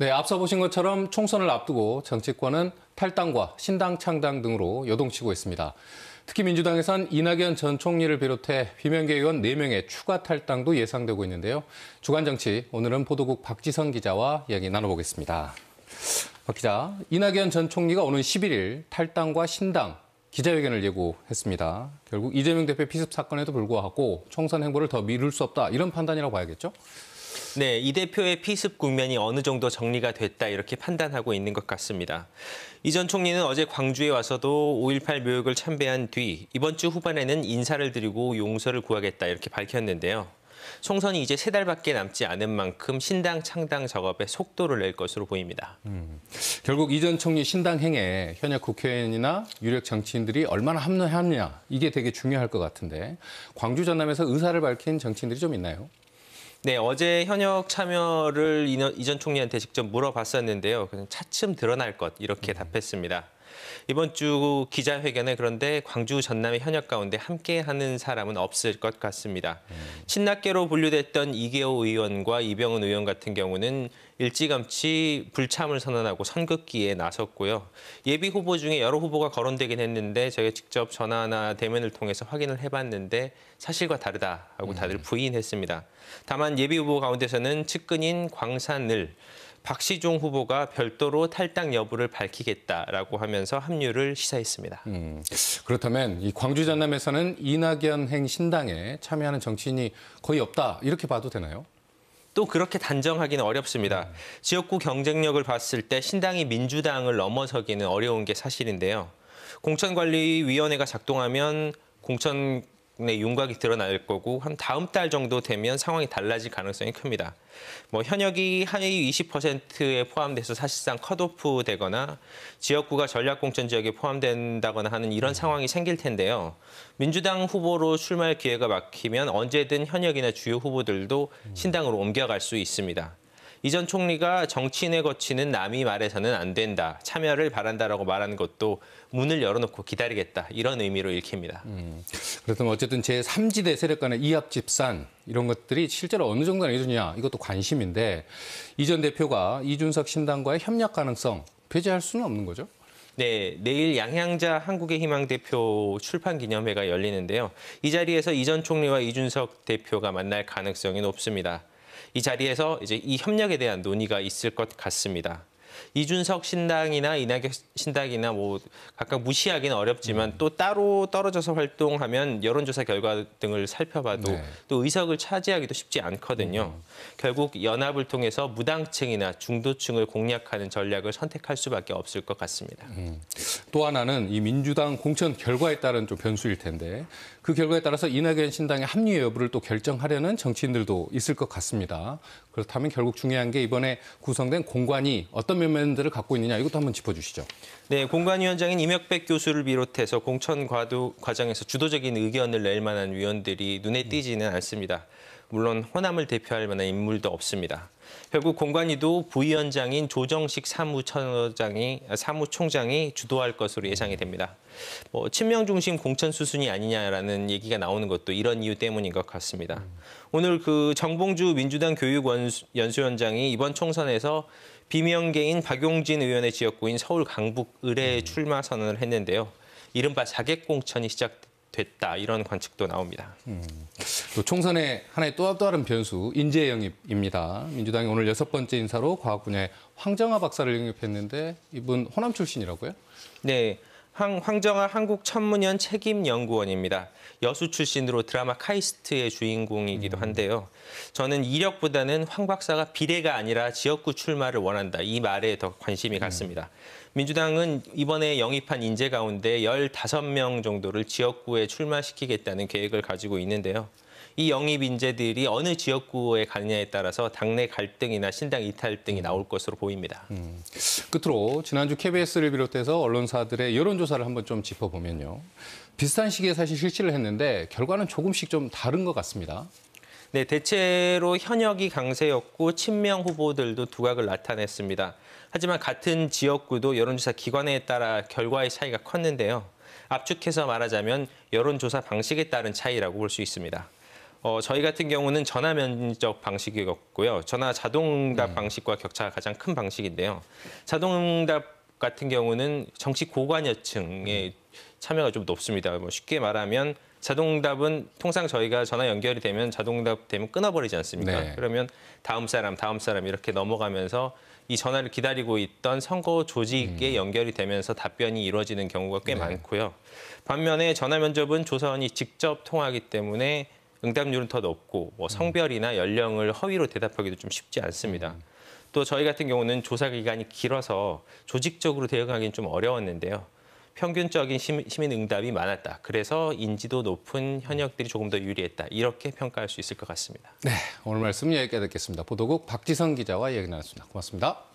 네, 앞서 보신 것처럼 총선을 앞두고 정치권은 탈당과 신당 창당 등으로 요동치고 있습니다. 특히 민주당에선 이낙연 전 총리를 비롯해 비명계 의원 4명의 추가 탈당도 예상되고 있는데요. 주간 정치 오늘은 보도국 박지선 기자와 이야기 나눠보겠습니다. 박 기자, 이낙연 전 총리가 오는 11일 탈당과 신당 기자회견을 예고했습니다. 결국 이재명 대표 피습 사건에도 불구하고 총선 행보를 더 미룰 수 없다 이런 판단이라고 봐야겠죠? 네, 이 대표의 피습 국면이 어느 정도 정리가 됐다 이렇게 판단하고 있는 것 같습니다. 이 전 총리는 어제 광주에 와서도 5.18 묘역을 참배한 뒤 이번 주 후반에는 인사를 드리고 용서를 구하겠다 이렇게 밝혔는데요. 총선이 이제 세 달밖에 남지 않은 만큼 신당 창당 작업에 속도를 낼 것으로 보입니다. 음, 결국 이 전 총리 신당 행에 현역 국회의원이나 유력 정치인들이 얼마나 합류하느냐 이게 되게 중요할 것 같은데 광주 전남에서 의사를 밝힌 정치인들이 좀 있나요? 네, 어제 현역 참여를 이전 총리한테 직접 물어봤었는데요. 그냥 차츰 드러날 것 이렇게 음. 답했습니다. 이번 주 기자회견에 그런데 광주 전남의 현역 가운데 함께하는 사람은 없을 것 같습니다. 음. 친낙계로 분류됐던 이계호 의원과 이병훈 의원 같은 경우는 일찌감치 불참을 선언하고 선긋기에 나섰고요. 예비 후보 중에 여러 후보가 거론되긴 했는데 저가 직접 전화나 대면을 통해서 확인을 해봤는데 사실과 다르다라고 다들 음. 부인했습니다. 다만 예비 후보 가운데서는 측근인 광산을 박시종 후보가 별도로 탈당 여부를 밝히겠다라고 하면서 합류를 시사했습니다. 음, 그렇다면 이 광주 전남에서는 이낙연 행 신당에 참여하는 정치인이 거의 없다 이렇게 봐도 되나요? 또 그렇게 단정하기는 어렵습니다. 지역구 경쟁력을 봤을 때 신당이 민주당을 넘어서기는 어려운 게 사실인데요. 공천관리위원회가 작동하면 공천 내 윤곽이 드러날 거고 한 다음 달 정도 되면 상황이 달라질 가능성이 큽니다. 뭐 현역이 하위 20%에 포함돼서 사실상 컷오프 되거나 지역구가 전략공천 지역에 포함된다거나 하는 이런 상황이 생길 텐데요. 민주당 후보로 출마할 기회가 막히면 언제든 현역이나 주요 후보들도 신당으로 옮겨갈 수 있습니다. 이전 총리가 정치인의 거치는 남이 말해서는 안 된다, 참여를 바란다라고 말한 것도 문을 열어놓고 기다리겠다 이런 의미로 읽힙니다. 음, 그렇다면 어쨌든 제 3지대 세력 간의 이합 집산 이런 것들이 실제로 어느 정도 이루냐 이것도 관심인데 이전 대표가 이준석 신당과의 협력 가능성 배제할 수는 없는 거죠? 네, 내일 양향자 한국의 희망 대표 출판 기념회가 열리는데요. 이 자리에서 이전 총리와 이준석 대표가 만날 가능성이 높습니다. 이 자리에서 이제 이 협력에 대한 논의가 있을 것 같습니다. 이준석 신당이나 이낙연 신당이나 뭐 각각 무시하기는 어렵지만 음. 또 따로 떨어져서 활동하면 여론조사 결과 등을 살펴봐도 네. 또 의석을 차지하기도 쉽지 않거든요. 음. 결국 연합을 통해서 무당층이나 중도층을 공략하는 전략을 선택할 수밖에 없을 것 같습니다. 음. 또 하나는 이 민주당 공천 결과에 따른 좀 변수일 텐데 그 결과에 따라서 이낙연 신당의 합류 여부를 또 결정하려는 정치인들도 있을 것 같습니다. 그렇다면 결국 중요한 게 이번에 구성된 공관이 어떤 리더맨들을 갖고 있느냐 이것도 한번 짚어주시죠. 네, 공관위원장인 임혁백 교수를 비롯해서 공천 과도, 과정에서 주도적인 의견을 낼 만한 위원들이 눈에 띄지는 않습니다. 물론 호남을 대표할 만한 인물도 없습니다. 결국 공관위도 부위원장인 조정식 사무처장이 아, 사무총장이 주도할 것으로 예상이 됩니다. 뭐 친명 중심 공천 수순이 아니냐라는 얘기가 나오는 것도 이런 이유 때문인 것 같습니다. 오늘 그 정봉주 민주당 교육연수위원장이 이번 총선에서 비명계인 박용진 의원의 지역구인 서울 강북 의뢰에 출마 선언을 했는데요. 이른바 자객공천이 시작됐다 이런 관측도 나옵니다. 음, 또 총선의 하나의 또 다른 변수 인재 영입입니다. 민주당이 오늘 여섯 번째 인사로 과학 분야의 황정아 박사를 영입했는데 이분 호남 출신이라고요? 네. 황정아 한국천문연 책임연구원입니다. 여수 출신으로 드라마 카이스트의 주인공이기도 음. 한데요. 저는 이력보다는 황 박사가 비례가 아니라 지역구 출마를 원한다. 이 말에 더 관심이 음. 갔습니다. 민주당은 이번에 영입한 인재 가운데 15명 정도를 지역구에 출마시키겠다는 계획을 가지고 있는데요. 이 영입 인재들이 어느 지역구에 가느냐에 따라서 당내 갈등이나 신당 이탈 등이 음. 나올 것으로 보입니다. 음. 끝으로 지난주 KBS를 비롯해서 언론사들의 여론조사를 한번 좀 짚어보면요. 비슷한 시기에 사실 실시를 했는데 결과는 조금씩 좀 다른 것 같습니다. 네, 대체로 현역이 강세였고 친명 후보들도 두각을 나타냈습니다. 하지만 같은 지역구도 여론조사 기관에 따라 결과의 차이가 컸는데요. 압축해서 말하자면 여론조사 방식에 따른 차이라고 볼 수 있습니다. 어, 저희 같은 경우는 전화 면접 방식이었고요. 전화 자동답 음. 방식과 격차가 가장 큰 방식인데요. 자동답 같은 경우는 정치 고관여층의 네. 참여가 좀 높습니다. 뭐 쉽게 말하면 자동답은 통상 저희가 전화 연결이 되면 자동답 되면 끊어버리지 않습니까? 네. 그러면 다음 사람, 다음 사람 이렇게 넘어가면서 이 전화를 기다리고 있던 선거 조직에 음. 연결이 되면서 답변이 이루어지는 경우가 꽤 네. 많고요. 반면에 전화 면접은 조사원이 직접 통하기 때문에 응답률은 더 높고 뭐 음. 성별이나 연령을 허위로 대답하기도 좀 쉽지 않습니다. 음. 또 저희 같은 경우는 조사 기간이 길어서 조직적으로 대응하기는 좀 어려웠는데요. 평균적인 시민 응답이 많았다. 그래서 인지도 높은 현역들이 조금 더 유리했다. 이렇게 평가할 수 있을 것 같습니다. 네, 오늘 말씀 여기까지 듣겠습니다. 보도국 박지성 기자와 이야기 나눴습니다. 고맙습니다.